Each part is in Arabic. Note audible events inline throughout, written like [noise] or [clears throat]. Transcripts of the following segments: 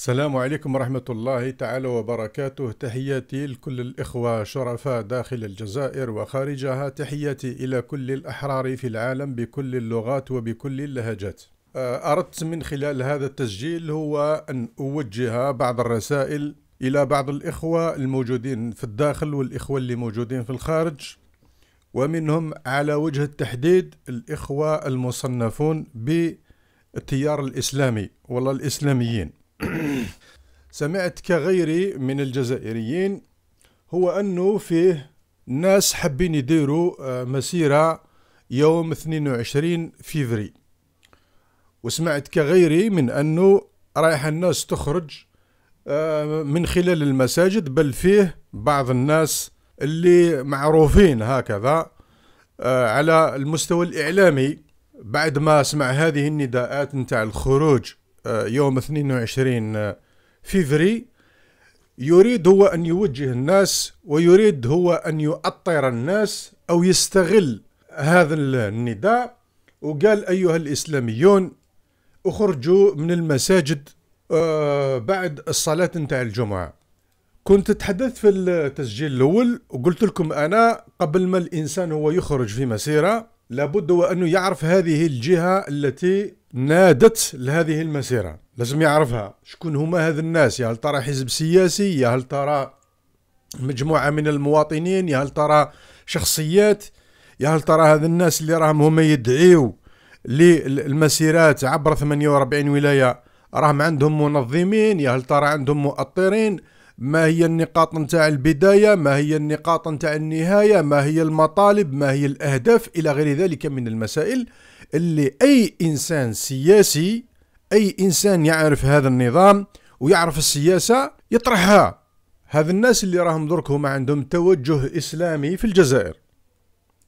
السلام عليكم ورحمة الله تعالى وبركاته تحياتي لكل الإخوة شرفاء داخل الجزائر وخارجها تحياتي إلى كل الأحرار في العالم بكل اللغات وبكل اللهجات آه، أردت من خلال هذا التسجيل هو أن أوجه بعض الرسائل إلى بعض الإخوة الموجودين في الداخل والإخوة اللي موجودين في الخارج ومنهم على وجه التحديد الإخوة المصنفون بالتيار الإسلامي والله الإسلاميين [clears throat] سمعت كغيري من الجزائريين هو أنه فيه ناس حابين يديروا آه، مسيرة يوم 22 فيفري وسمعت كغيري من أنه رايح الناس تخرج آه، من خلال المساجد بل فيه بعض الناس اللي معروفين هكذا آه، على المستوى الإعلامي بعد ما سمع هذه النداءات نتاع الخروج آه، يوم 22 آه، فيفري يريد هو أن يوجه الناس ويريد هو أن يؤطر الناس أو يستغل هذا النداء وقال أيها الإسلاميون اخرجوا من المساجد آه، بعد الصلاة نتاع الجمعة كنت تحدثت في التسجيل الأول وقلت لكم أنا قبل ما الإنسان هو يخرج في مسيرة لابد وأنه يعرف هذه الجهة التي نادت لهذه المسيرة لازم يعرفها شكون هما هذ الناس يا هل ترى حزب سياسي يا هل ترى مجموعة من المواطنين يا هل ترى شخصيات يا هل ترى هذ الناس اللي راهم هما يدعيو للمسيرات عبر 48 ولاية راهم عندهم منظمين يا هل ترى عندهم مؤطرين ما هي النقاط نتاع البداية ما هي النقاط نتاع النهاية ما هي المطالب ما هي الأهداف إلى غير ذلك من المسائل اللي أي إنسان سياسي أي إنسان يعرف هذا النظام ويعرف السياسة يطرحها هذا الناس اللي راهم درك هما عندهم توجه إسلامي في الجزائر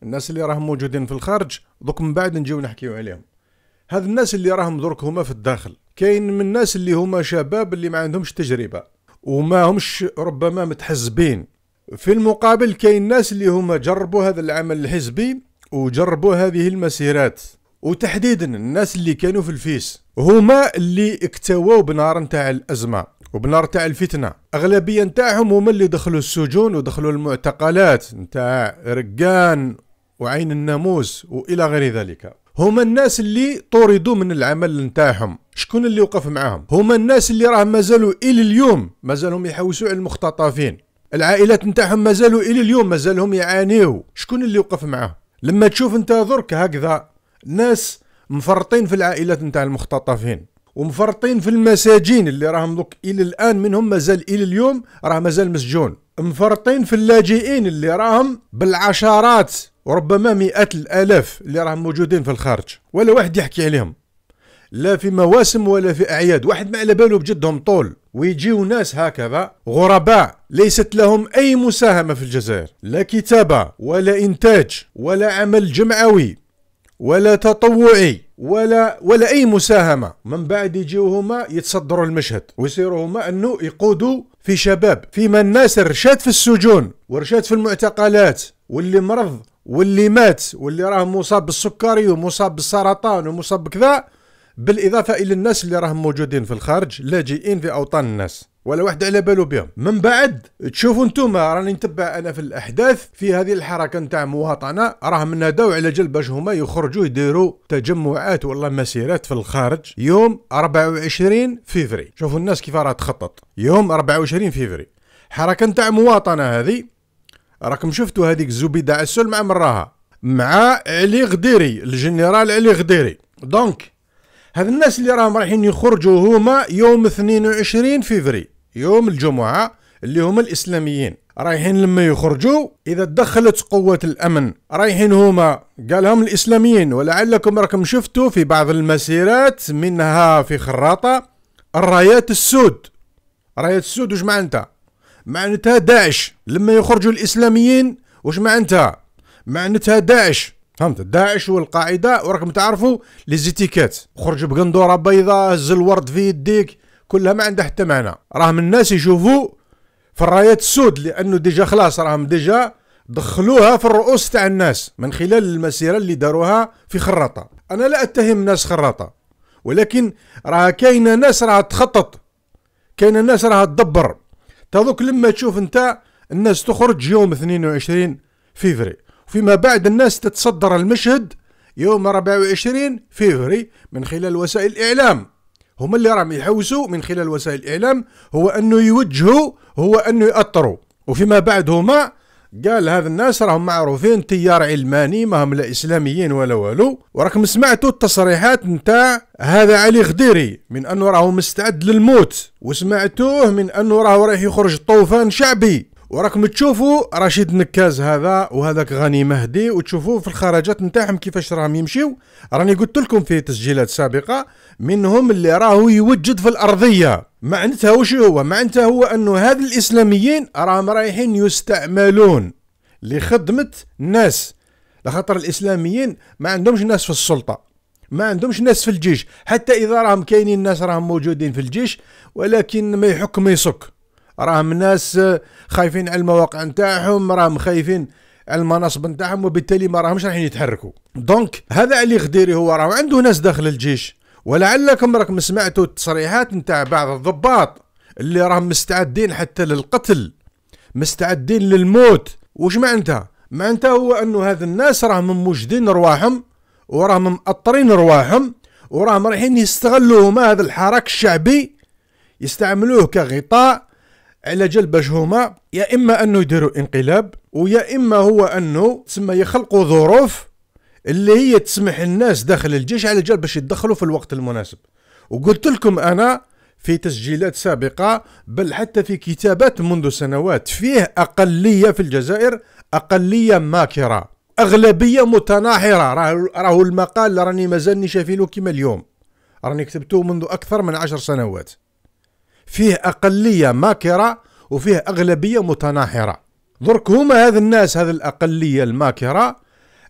الناس اللي راهم موجودين في الخارج دوك من بعد نجيو نحكيو عليهم هذا الناس اللي راهم درك هما في الداخل كاين من الناس اللي هما شباب اللي ما عندهمش تجربة وما همش ربما متحزبين في المقابل كاين ناس اللي هما جربوا هذا العمل الحزبي وجربوا هذه المسيرات وتحديدا الناس اللي كانوا في الفيس هما اللي اكتووا بنار نتاع الازمه وبنار تاع الفتنه اغلبيه نتاعهم هما اللي دخلوا السجون ودخلوا المعتقلات نتاع رقان وعين الناموس والى غير ذلك هما الناس اللي طردوا من العمل نتاعهم شكون اللي وقف معاهم هما الناس اللي راه مازالوا الى اليوم مازالهم يحوسوا على المختطفين العائلات نتاعهم مازالوا الى اليوم مازالهم يعانيو شكون اللي وقف معاهم لما تشوف انت درك هكذا ناس مفرطين في العائلات نتاع المختطفين ومفرطين في المساجين اللي راهم دوك الى الان منهم مازال الى اليوم راه مازال مسجون مفرطين في اللاجئين اللي راهم بالعشرات وربما مئات الالاف اللي راهم موجودين في الخارج ولا واحد يحكي عليهم لا في مواسم ولا في اعياد واحد ما على باله بجدهم طول ويجيو ناس هكذا غرباء ليست لهم اي مساهمه في الجزائر لا كتابه ولا انتاج ولا عمل جمعوي ولا تطوعي ولا ولا اي مساهمه من بعد يجيو هما يتصدروا المشهد ويصيروا هما انه يقودوا في شباب فيما الناس رشات في السجون ورشات في المعتقلات واللي مرض واللي مات واللي راه مصاب بالسكري ومصاب بالسرطان ومصاب بكذا بالاضافه الى الناس اللي راهم موجودين في الخارج لاجئين في اوطان الناس ولا واحد على بالو بهم من بعد تشوفوا انتم راني نتبع انا في الاحداث في هذه الحركه نتاع مواطنه راهم ناداو على جل باش هما يخرجوا يديروا تجمعات والله مسيرات في الخارج يوم 24 فيفري شوفوا الناس كيف راه تخطط يوم 24 فيفري حركه نتاع مواطنه هذه راكم شفتوا هذيك الزبيده عسل مع مراها مع علي غديري الجنرال علي غديري دونك هاد الناس اللي راهم رايحين يخرجوا هما يوم 22 فيفري يوم الجمعة اللي هما الإسلاميين رايحين لما يخرجوا إذا تدخلت قوة الأمن رايحين هما قالهم الإسلاميين ولعلكم راكم شفتوا في بعض المسيرات منها في خراطة الرايات السود رايات السود وش معناتها معناتها داعش لما يخرجوا الإسلاميين وش معناتها معناتها داعش فهمت داعش والقاعده وراكم تعرفوا ليزيتيكات خرج بقندوره بيضاء هز الورد في يديك كلها ما عندها حتى معنى راهم الناس يشوفوا في الرايات السود لانه ديجا خلاص راهم ديجا دخلوها في الرؤوس تاع الناس من خلال المسيره اللي داروها في خراطه انا لا اتهم ناس خراطه ولكن راه كاينه ناس راها تخطط كاينه ناس راها تدبر تذوك لما تشوف انت الناس تخرج يوم 22 فيفري فيما بعد الناس تتصدر المشهد يوم 24 فيفري من خلال وسائل الإعلام هما اللي راهم يحوسوا من خلال وسائل الاعلام هو انه يوجهوا هو انه ياطروا وفيما بعد هما قال هذا الناس راهم معروفين تيار علماني ماهم لا اسلاميين ولا والو وراكم سمعتوا التصريحات نتاع هذا علي خديري من انه راهو مستعد للموت وسمعتوه من انه راهو رايح يخرج طوفان شعبي وراكم تشوفوا رشيد نكاز هذا وهذاك غني مهدي وتشوفوا في الخرجات نتاعهم كيفاش راهم يمشيو راني قلت لكم في تسجيلات سابقه منهم اللي راهو يوجد في الارضيه معناتها وش هو معناتها هو انه هذ الاسلاميين راهم رايحين يستعملون لخدمه الناس لخاطر الاسلاميين ما عندهمش ناس في السلطه ما عندهمش ناس في الجيش حتى اذا راهم كاينين ناس راهم موجودين في الجيش ولكن ما يحك ما يسك راهم ناس آه، خايفين على المواقع نتاعهم راهم خايفين على المناصب نتاعهم وبالتالي ما راهمش رايحين يتحركوا دونك هذا علي غديري هو راه عنده ناس داخل الجيش ولعلكم راكم سمعتوا التصريحات نتاع بعض الضباط اللي راهم مستعدين حتى للقتل مستعدين للموت وش معناتها معناتها هو انه هذا الناس راهم موجدين رواحهم وراهم مأطرين رواحهم وراهم رايحين يستغلوا هما هذا الحراك الشعبي يستعملوه كغطاء على جال باش هما يا اما انه يديروا انقلاب ويا اما هو انه تسمى يخلقوا ظروف اللي هي تسمح الناس داخل الجيش على جال باش يدخلوا في الوقت المناسب وقلت لكم انا في تسجيلات سابقة بل حتى في كتابات منذ سنوات فيه أقلية في الجزائر أقلية ماكرة أغلبية متناحرة راهو المقال راني مازالني شايفينه كما اليوم راني كتبته منذ أكثر من عشر سنوات فيه أقلية ماكرة وفيه أغلبية متناحرة درك هما هذا الناس هذا الأقلية الماكرة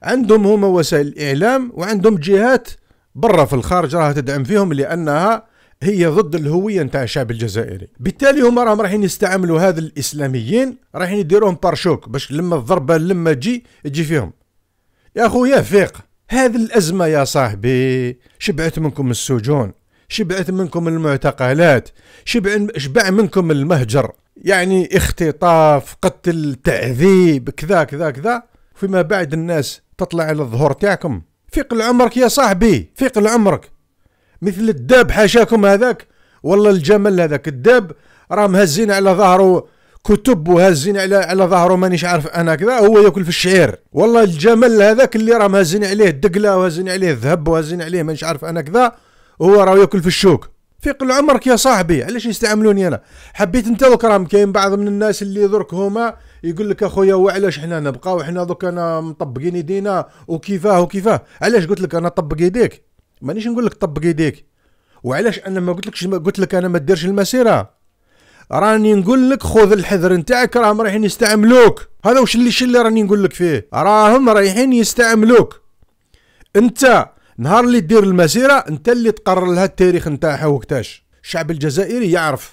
عندهم هما وسائل الإعلام وعندهم جهات برا في الخارج راها تدعم فيهم لأنها هي ضد الهوية نتاع الشعب الجزائري بالتالي هما راهم رايحين يستعملوا هذا الإسلاميين رايحين يديروهم بارشوك باش لما الضربة لما تجي تجي فيهم يا خويا فيق هذه الأزمة يا صاحبي شبعت منكم السجون شبعت منكم المعتقلات شبع شبع منكم المهجر يعني اختطاف قتل تعذيب كذا كذا كذا فيما بعد الناس تطلع على الظهور تاعكم فيق لعمرك يا صاحبي فيق لعمرك مثل الداب حاشاكم هذاك والله الجمل هذاك الداب راه مهزين على ظهره كتب وهازين على على ظهره مانيش عارف انا كذا هو ياكل في الشعير والله الجمل هذاك اللي راه هازين عليه الدقله وهازين عليه الذهب وهازين عليه مانيش عارف انا كذا وهو راه ياكل في الشوك في قل عمرك يا صاحبي علاش يستعملوني انا حبيت انت دوك راه كاين بعض من الناس اللي درك هما يقول لك اخويا وعلاش حنا نبقاو حنا دوك انا مطبقين يدينا وكيفاه وكيفاه علاش قلت لك انا طبق يديك مانيش نقول لك طبق يديك وعلاش انا ما قلت لكش قلت لك انا ما ديرش المسيره راني نقول لك خذ الحذر نتاعك راهم رايحين يستعملوك هذا وش اللي اللي راني نقول لك فيه راهم رايحين يستعملوك انت نهار اللي دير المسيره انت اللي تقرر لها التاريخ نتاعها وقتاش الشعب الجزائري يعرف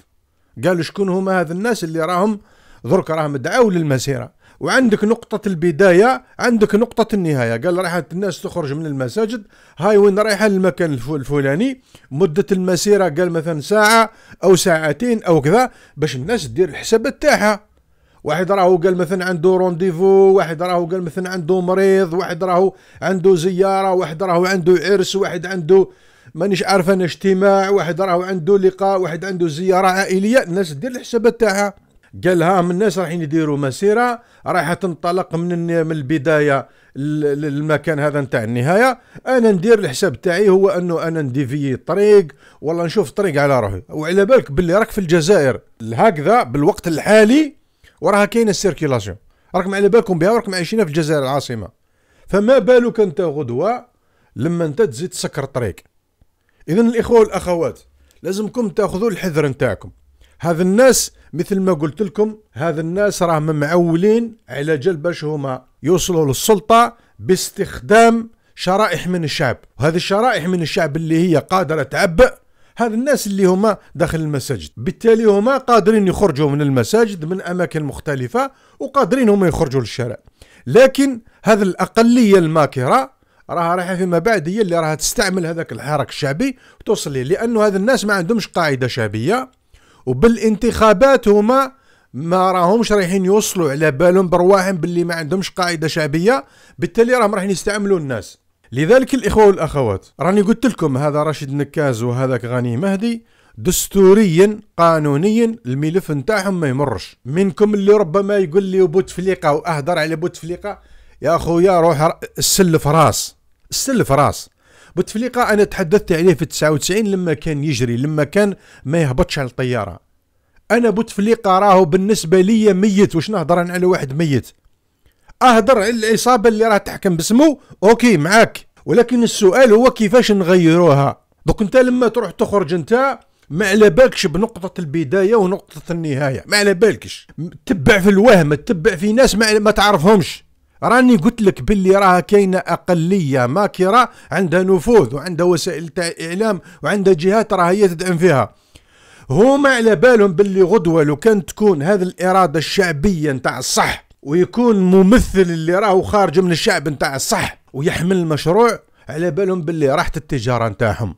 قالوا شكون هما هاد الناس اللي راهم درك راهم دعاو للمسيره وعندك نقطة البداية عندك نقطة النهاية قال رايحة الناس تخرج من المساجد هاي وين رايحة للمكان الفلاني مدة المسيرة قال مثلا ساعة أو ساعتين أو كذا باش الناس تدير الحساب تاعها واحد راهو قال مثلا عنده رونديفو واحد راهو قال مثلا عنده مريض واحد راهو عنده زياره واحد راهو عنده عرس واحد عنده مانيش عارف انا اجتماع واحد راهو عنده لقاء واحد عنده زياره عائليه الناس دير الحسابات تاعها قالها من الناس رايحين يديروا مسيره رايحه تنطلق من من البدايه للمكان هذا نتاع النهايه انا ندير الحساب تاعي هو انه انا نديفي طريق ولا نشوف طريق على روحي وعلى بالك باللي راك في الجزائر هكذا بالوقت الحالي وراها كاينه السيركيلاسيون راكم على بالكم بها وراكم عايشينها في الجزائر العاصمه فما بالك انت غدوه لما انت تزيد تسكر الطريق اذا الاخوه والاخوات لازمكم تاخذوا الحذر نتاعكم هذا الناس مثل ما قلت لكم هذا الناس راهم معولين على جال باش هما يوصلوا للسلطه باستخدام شرائح من الشعب وهذه الشرائح من الشعب اللي هي قادره تعبئ هذا الناس اللي هما داخل المساجد بالتالي هما قادرين يخرجوا من المساجد من أماكن مختلفة وقادرين هما يخرجوا للشارع لكن هذه الأقلية الماكرة راها رايحه فيما بعد هي اللي راها تستعمل هذاك الحراك الشعبي وتوصل ليه لانه هذا الناس ما عندهمش قاعده شعبيه وبالانتخابات هما ما راهمش رايحين يوصلوا على بالهم برواحهم باللي ما عندهمش قاعده شعبيه بالتالي راهم رايحين يستعملوا الناس لذلك الإخوة والأخوات راني قلت لكم هذا رشيد نكاز وهذاك غني مهدي دستوريا قانونيا الملف نتاعهم ما يمرش منكم اللي ربما يقول لي بوتفليقة وأهدر على بوتفليقة يا خويا روح السل في راس السل في راس بوتفليقة أنا تحدثت عليه في 99 لما كان يجري لما كان ما يهبطش على الطيارة أنا بوتفليقة راهو بالنسبة لي ميت واش نهضر على واحد ميت اهدر على العصابه اللي راه تحكم باسمو اوكي معاك ولكن السؤال هو كيفاش نغيروها دوك انت لما تروح تخرج انت ما على بالكش بنقطة البداية ونقطة النهاية ما على بالكش تبع في الوهم تبع في ناس ما, ما تعرفهمش راني قلت لك باللي راها كاينه اقليه ماكره عندها نفوذ وعندها وسائل تاع اعلام وعندها جهات راها هي تدعم فيها هما على بالهم باللي غدوه لو كان تكون هذه الاراده الشعبيه نتاع الصح ويكون ممثل اللي راهو خارج من الشعب نتاع الصح ويحمل المشروع على بالهم باللي راحت التجاره نتاعهم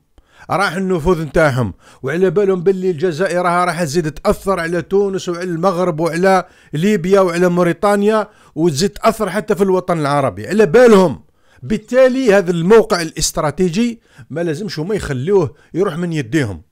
راح النفوذ نتاعهم وعلى بالهم باللي الجزائر راح تزيد تاثر على تونس وعلى المغرب وعلى ليبيا وعلى موريتانيا وتزيد تاثر حتى في الوطن العربي على بالهم بالتالي هذا الموقع الاستراتيجي ما لازمش هما يخلوه يروح من يديهم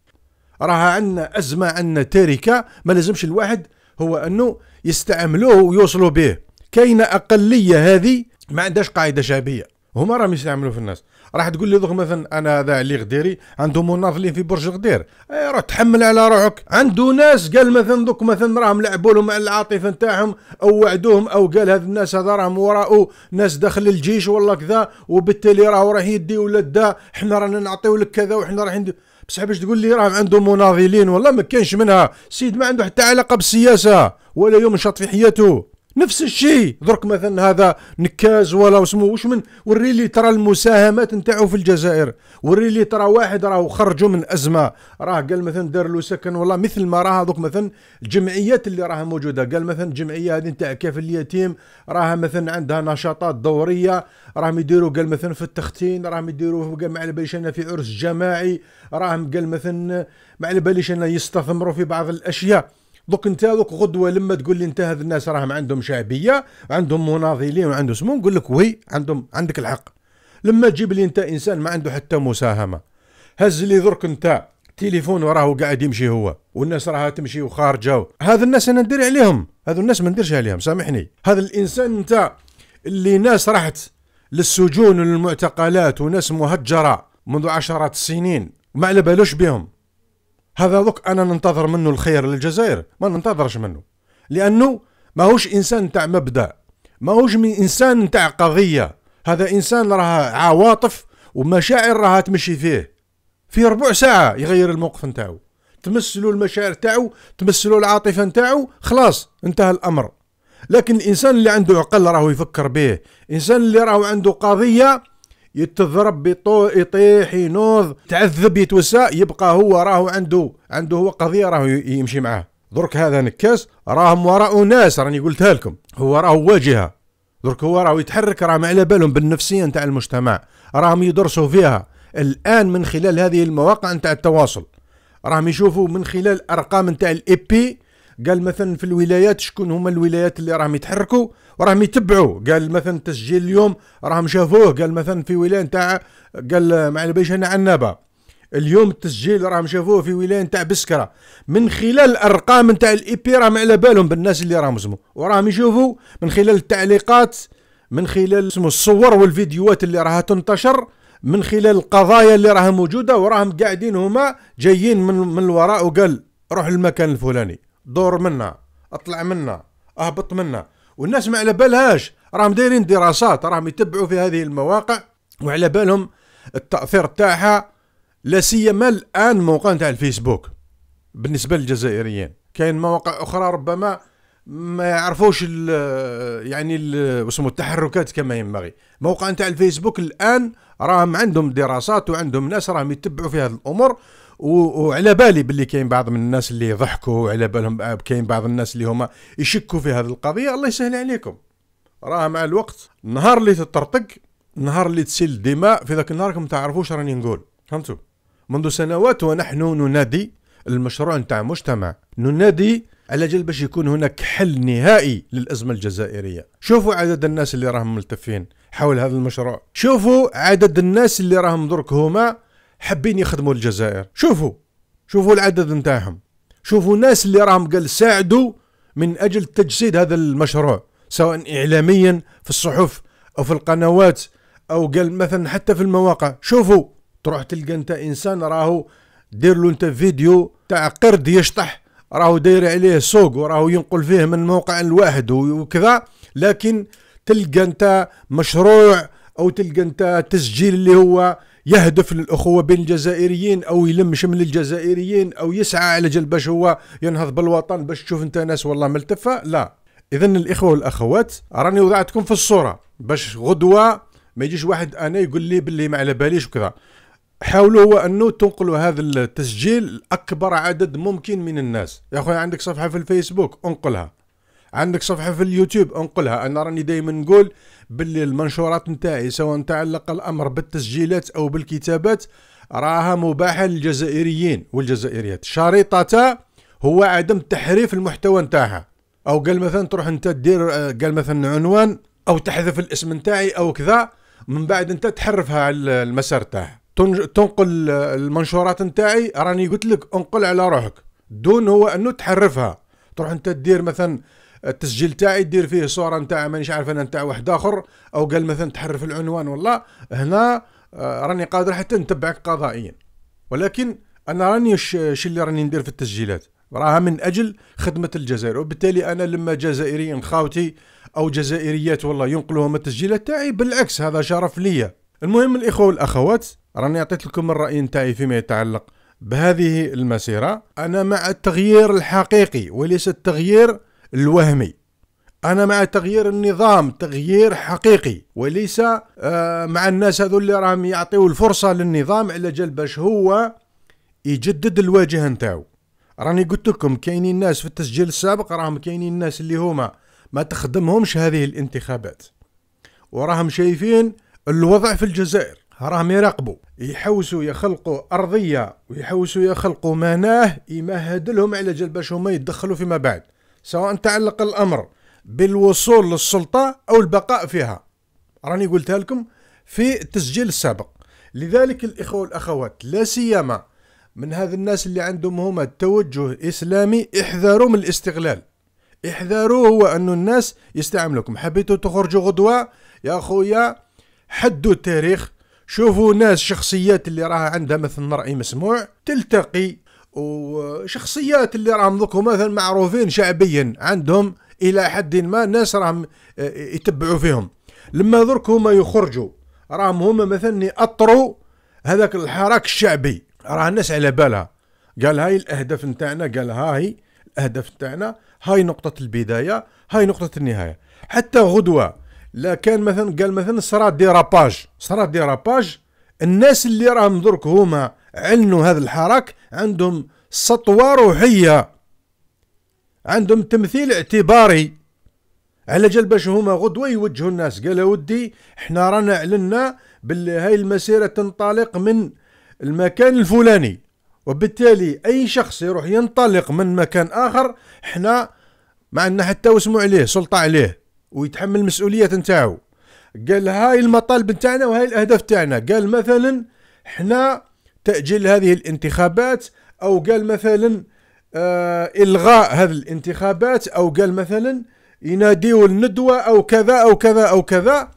راها عندنا ازمه عندنا تاركه ما لازمش الواحد هو انه يستعملوه ويوصلوا به كاينه اقليه هذه ما عندهاش قاعده شعبيه هما راهم يستعملوا في الناس راح تقول لي دوك مثلا انا هذا علي غديري عنده مناضلين في برج الغدير اي راه تحمل على روحك عنده ناس قال مثلا دوك مثلا راهم لعبوا لهم على العاطفه نتاعهم او وعدوهم او قال هذا الناس هذا راهم وراءه ناس داخل الجيش والله كذا وبالتالي راهو راح يدي ولا دا حنا رانا نعطيو لك كذا وحنا راح ندير بصح باش تقول لي راه عنده مناضلين والله ما كانش منها سيد ما عنده حتى علاقه بالسياسه ولا يوم شاط في حياته نفس الشيء درك مثلا هذا نكاز ولا اسمه وش من وري لي ترى المساهمات نتاعو في الجزائر وري لي ترى واحد راهو خرجوا من ازمه راه قال مثلا دار له سكن والله مثل ما راه دوك مثلا الجمعيات اللي راها موجوده قال مثلا الجمعيه هذه نتاع كاف اليتيم راها مثلا عندها نشاطات دوريه راهم يديروا قال مثلا في التختين راهم يديروا مع الباليش انا في عرس جماعي راهم قال مثلا مع الباليش انا يستثمروا في بعض الاشياء دوك انت دوك غدوه لما تقول لي انت هذ الناس راهم عندهم شعبيه عندهم مناضلين وعندهم سمو نقول لك وي عندهم عندك الحق لما تجيب لي انت انسان ما عنده حتى مساهمه هز لي درك انت تليفون وراه قاعد يمشي هو والناس راها تمشي وخارجه هذا الناس انا ندير عليهم هذو الناس ما نديرش عليهم سامحني هذا الانسان انت اللي ناس راحت للسجون والمعتقلات وناس مهجره منذ عشرات السنين وما على بالوش بهم هذا ذوك انا ننتظر منه الخير للجزائر ما ننتظرش منه لانه ماهوش انسان تاع مبدا ماهوش من انسان تاع قضيه هذا انسان راه عواطف ومشاعر راها تمشي فيه في ربع ساعه يغير الموقف نتاعو تمثلوا المشاعر نتاعو تمثلوا العاطفه نتاعو خلاص انتهى الامر لكن الانسان اللي عنده عقل راهو يفكر به انسان اللي راهو عنده قضيه يتضرب بطو يطيح ينوض تعذب يتوسع يبقى هو راهو عنده عنده هو قضيه راهو يمشي معاه درك هذا نكاس راهم وراء ناس راني قلتها لكم هو راهو واجهه درك هو راهو يتحرك راهم على بالهم بالنفسيه نتاع المجتمع راهم يدرسوا فيها الان من خلال هذه المواقع نتاع التواصل راهم يشوفوا من خلال ارقام نتاع الاي بي قال مثلا في الولايات شكون هما الولايات اللي راهم يتحركوا وراهم يتبعوا قال مثلا تسجيل اليوم راهم شافوه قال مثلا في ولايه نتاع قال مع البيش انا عنابه اليوم التسجيل راهم شافوه في ولايه نتاع بسكره من خلال الارقام نتاع الاي بي راهم على بالهم بالناس اللي راهم زمو وراهم يشوفوا من خلال التعليقات من خلال اسمه الصور والفيديوهات اللي راها تنتشر من خلال القضايا اللي راها موجوده وراهم قاعدين هما جايين من من الوراء وقال روح المكان الفلاني دور منا اطلع منا اهبط منا والناس ما على بالهاش راهم دايرين دراسات راهم يتبعوا في هذه المواقع وعلى بالهم التاثير تاعها لا سيما الان موقع تاع الفيسبوك بالنسبه للجزائريين كاين مواقع اخرى ربما ما يعرفوش الـ يعني الـ التحركات كما ينبغي موقع نتاع الفيسبوك الان راهم عندهم دراسات وعندهم ناس راهم يتبعوا في هذه الامور وعلى بالي باللي كاين بعض من الناس اللي ضحكوا وعلى بالهم آه، كاين بعض الناس اللي هما يشكوا في هذه القضيه الله يسهل عليكم راه مع الوقت النهار اللي تطرطق النهار اللي تسيل الدماء في ذاك النهار ما تعرفوش راني نقول فهمتوا منذ سنوات ونحن ننادي المشروع نتاع مجتمع ننادي على جل باش يكون هناك حل نهائي للأزمة الجزائرية شوفوا عدد الناس اللي راهم ملتفين حول هذا المشروع شوفوا عدد الناس اللي راهم درك هما حابين يخدموا الجزائر شوفوا شوفوا العدد نتاعهم شوفوا الناس اللي راهم قال ساعدوا من اجل تجسيد هذا المشروع سواء اعلاميا في الصحف او في القنوات او قال مثلا حتى في المواقع شوفوا تروح تلقى انت انسان راهو دير له انت فيديو تاع قرد يشطح راهو داير عليه سوق وراهو ينقل فيه من موقع لواحد وكذا لكن تلقى انت مشروع او تلقى انت تسجيل اللي هو يهدف للأخوة بين الجزائريين أو يلم شمل الجزائريين أو يسعى على جل باش هو ينهض بالوطن باش تشوف أنت ناس والله ملتفة لا إذا الإخوة والأخوات راني وضعتكم في الصورة باش غدوة ما يجيش واحد أنا يقول لي باللي ما على باليش وكذا حاولوا هو انه تنقلوا هذا التسجيل لاكبر عدد ممكن من الناس يا اخويا عندك صفحه في الفيسبوك انقلها عندك صفحه في اليوتيوب انقلها انا راني دائما نقول باللي المنشورات نتاعي سواء تعلق الامر بالتسجيلات او بالكتابات راها مباحه للجزائريين والجزائريات شريطتها هو عدم تحريف المحتوى نتاعها او قال مثلا تروح انت دير قال مثلا عنوان او تحذف الاسم نتاعي او كذا من بعد انت تحرفها على المسار تاعها تنقل المنشورات نتاعي راني قلت لك انقل على روحك دون هو انه تحرفها تروح انت دير مثلا التسجيل تاعي دير فيه صوره نتاع مانيش عارف انا نتاع واحد اخر او قال مثلا تحرف العنوان والله هنا آه، راني قادر حتى نتبعك قضائيا ولكن انا راني شي اللي راني ندير في التسجيلات راها من اجل خدمه الجزائر وبالتالي انا لما جزائريين خاوتي او جزائريات والله ينقلوهم التسجيلات تاعي بالعكس هذا شرف ليا المهم الاخوه والاخوات راني عطيت لكم الراي نتاعي فيما يتعلق بهذه المسيره انا مع التغيير الحقيقي وليس التغيير الوهمي انا مع تغيير النظام تغيير حقيقي وليس آه، مع الناس هذو اللي راهم يعطيو الفرصه للنظام على جال باش هو يجدد الواجهه نتاعو راني قلت لكم كاينين ناس في التسجيل السابق راهم كاينين ناس اللي هما ما تخدمهمش هذه الانتخابات وراهم شايفين الوضع في الجزائر راهم يراقبوا يحوسوا يخلقوا أرضية ويحوسوا يخلقوا مناه يمهد لهم على جال باش هما يتدخلوا فيما بعد سواء تعلق الأمر بالوصول للسلطة أو البقاء فيها راني قلتها لكم في التسجيل السابق لذلك الإخوة والأخوات لا سيما من هذا الناس اللي عندهم هما توجه إسلامي احذروا من الاستغلال احذروا هو أن الناس يستعملوكم حبيتوا تخرجوا غدوة يا خويا حدوا التاريخ شوفوا ناس شخصيات اللي راها عندها مثل رأي مسموع تلتقي وشخصيات اللي راهم ذوك مثلا معروفين شعبيا عندهم الى حد ما الناس راهم آه، يتبعوا فيهم لما درك هما يخرجوا راهم هما مثلا يأطروا هذاك الحراك الشعبي راه الناس على بالها قال هاي الاهداف نتاعنا قال هاي الاهداف نتاعنا هاي نقطة البداية هاي نقطة النهاية حتى غدوة لا كان مثلا قال مثلا صرا ديراباج صرا ديراباج الناس اللي راهم درك هما علنوا هذا الحراك عندهم سطوة روحية عندهم تمثيل اعتباري على جال باش هما غدوة يوجهوا الناس قال ودي احنا رانا علنا باللي هاي المسيرة تنطلق من المكان الفلاني وبالتالي اي شخص يروح ينطلق من مكان اخر احنا ما عندنا حتى وسمو عليه سلطة عليه ويتحمل مسؤولية نتاعو قال هاي المطالب نتاعنا وهاي الاهداف نتاعنا قال مثلا احنا تأجيل هذه الانتخابات أو قال مثلا آه، إلغاء هذه الانتخابات أو قال مثلا يناديوا الندوة أو كذا أو كذا أو كذا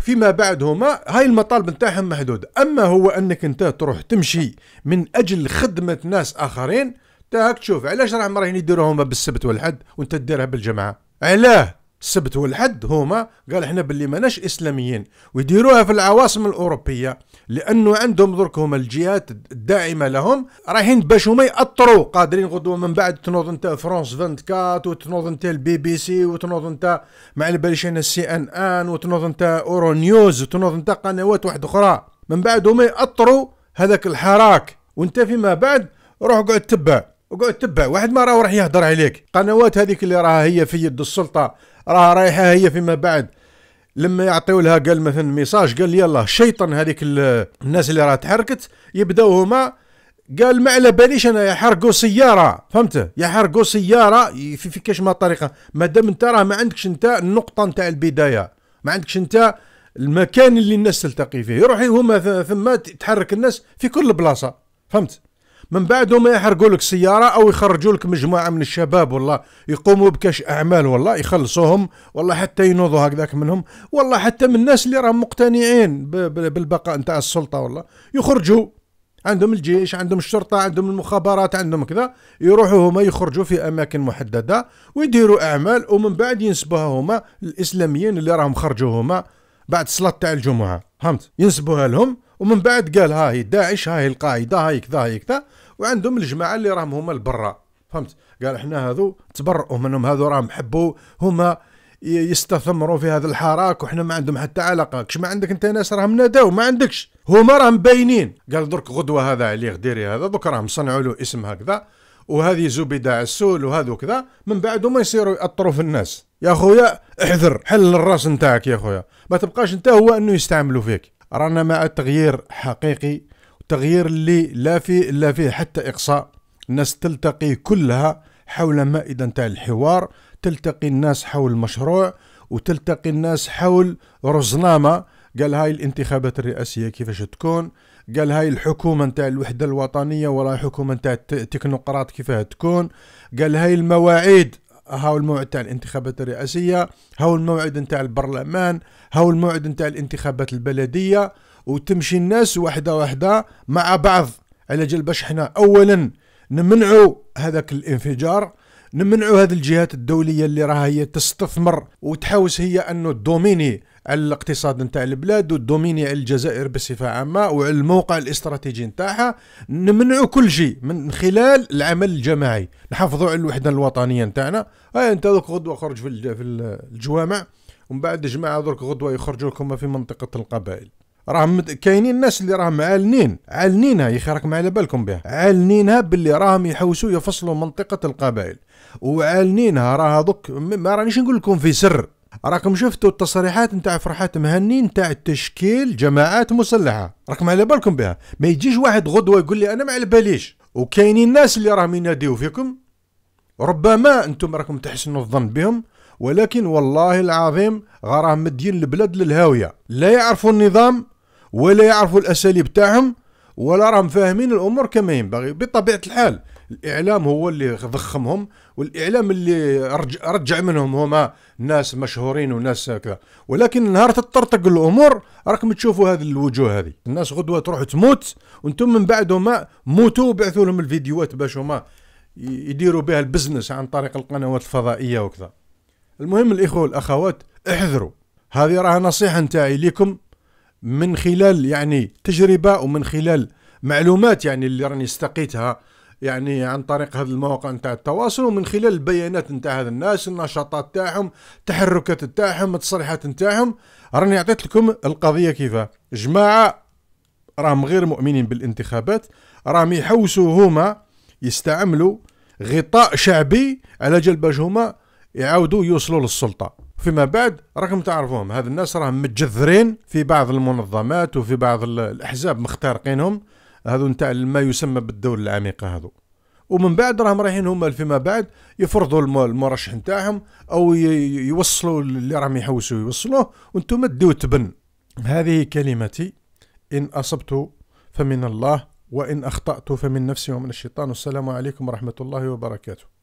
فيما بعد هما هاي المطالب نتاعهم محدودة أما هو أنك أنت تروح تمشي من أجل خدمة ناس آخرين تاك تشوف علاش راهم رايحين يديروهم هما بالسبت والحد وأنت تديرها بالجمعة علاه السبت والحد هما قال احنا باللي ماناش اسلاميين ويديروها في العواصم الاوروبيه لانه عندهم درك هما الجهات الداعمه لهم رايحين باش هما ياثروا قادرين غدوه من بعد تنوض انت فرونس 24 وتنوض انت البي بي سي وتنوض انت مع الباليش انا السي ان ان وتنوض انت اورو نيوز وتنوض انت قنوات واحده اخرى من بعد هما ياثروا هذاك الحراك وانت فيما بعد روح اقعد تبع وقعد تبع واحد ما راه راح يهضر عليك قنوات هذيك اللي راها هي في يد السلطه راه رايحه هي فيما بعد لما يعطيو لها قال مثلا ميساج قال يلا الشيطان هذيك الناس اللي راه تحركت يبداو هما قال ما على باليش انا يحرقوا سياره فهمت يحرقوا سياره في, في كاش ما طريقه ما دام انت راه ما عندكش انت النقطه نتاع البدايه ما عندكش انت المكان اللي الناس تلتقي فيه يروح هما ثم تحرك الناس في كل بلاصه فهمت من بعد ما يحرقوا لك سياره او يخرجوا لك مجموعه من الشباب والله يقوموا بكاش اعمال والله يخلصوهم والله حتى ينوضوا هكذاك منهم والله حتى من الناس اللي راهم مقتنعين بالبقاء نتاع السلطه والله يخرجوا عندهم الجيش عندهم الشرطة عندهم المخابرات عندهم كذا يروحوا هما يخرجوا في أماكن محددة ويديروا أعمال ومن بعد ينسبوها هما الإسلاميين اللي راهم خرجوا هما بعد صلاة تاع الجمعة فهمت ينسبوها لهم ومن بعد قال هاي داعش هاي القاعدة هاي كذا هاي كذا وعندهم الجماعه اللي راهم هما البرا فهمت قال احنا هذو تبرؤوا منهم هذو راهم حبوا هما يستثمروا في هذا الحراك وحنا ما عندهم حتى علاقه كش ما عندك انت ناس راهم ناداو ما عندكش هما راهم باينين قال درك غدوه هذا علي غديري هذا درك راهم صنعوا له اسم هكذا وهذه زبيدة عسول وهذو كذا من بعد ما يصيروا يأطروا في الناس يا خويا احذر حل الراس نتاعك يا خويا ما تبقاش انت هو انه يستعملوا فيك رانا مع التغيير حقيقي تغيير اللي لا فيه لا فيه حتى إقصاء الناس تلتقي كلها حول مائدة نتاع الحوار تلتقي الناس حول المشروع وتلتقي الناس حول رزنامة قال هاي الانتخابات الرئاسية كيفاش تكون قال هاي الحكومة نتاع الوحدة الوطنية ولا حكومة نتاع التكنوقراط كيفاش تكون قال هاي المواعيد هاو الموعد تاع الانتخابات الرئاسية هاو الموعد نتاع البرلمان هاو الموعد نتاع الانتخابات البلدية وتمشي الناس وحده وحده مع بعض على جال باش حنا اولا نمنعوا هذاك الانفجار نمنعوا هذه الجهات الدوليه اللي راها هي تستثمر وتحاوس هي انه الدوميني على الاقتصاد نتاع البلاد والدوميني على الجزائر بصفه عامه وعلى الموقع الاستراتيجي نتاعها نمنعوا كل شيء من خلال العمل الجماعي نحافظوا على الوحده الوطنيه نتاعنا ها انت دوك غدوه خرج في الجوامع ومن بعد جماعه دوك غدوه يخرجوا لكم في منطقه القبائل راهم كاينين الناس اللي راهم عالنين عالنينها يا اخي راكم على بالكم بها عالنينها باللي راهم يحوسوا يفصلوا منطقه القبائل وعالنينها راها دوك ما رانيش نقول لكم في سر راكم شفتوا التصريحات نتاع فرحات مهني نتاع تشكيل جماعات مسلحه راكم على بالكم بها ما يجيش واحد غدوه يقول لي انا ما على باليش وكاينين الناس اللي راهم يناديو فيكم ربما انتم راكم تحسنوا الظن بهم ولكن والله العظيم غراهم مدين البلاد للهاويه لا يعرفوا النظام ولا يعرفوا الاساليب تاعهم ولا راهم فاهمين الامور كما ينبغي بطبيعه الحال الاعلام هو اللي ضخمهم والاعلام اللي رجع, رجع منهم هما ناس مشهورين وناس كذا ولكن نهار تطرطق الامور راكم تشوفوا هذه الوجوه هذه الناس غدوه تروح تموت وانتم من بعد موتوا وبعثوا لهم الفيديوهات باش هما يديروا بها البزنس عن طريق القنوات الفضائيه وكذا المهم الاخوه والاخوات احذروا هذه راها نصيحه نتاعي لكم من خلال يعني تجربه ومن خلال معلومات يعني اللي راني استقيتها يعني عن طريق هذه المواقع نتاع التواصل ومن خلال البيانات نتاع هذا الناس النشاطات تاعهم التحركات تاعهم التصريحات نتاعهم راني عطيت لكم القضيه كيفاه جماعه راهم غير مؤمنين بالانتخابات راهم يحوسوا هما يستعملوا غطاء شعبي على جال باش هما يعاودوا يوصلوا للسلطه فيما بعد راكم تعرفوهم هذ الناس راهم متجذرين في بعض المنظمات وفي بعض الاحزاب مخترقينهم هذو نتاع ما يسمى بالدوله العميقه هذو ومن بعد راهم رايحين هما فيما بعد يفرضوا المرشح نتاعهم او يوصلوا اللي راهم يحوسوا يوصلوه وانتم تديو تبن هذه كلمتي ان اصبت فمن الله وان اخطات فمن نفسي ومن الشيطان والسلام عليكم ورحمه الله وبركاته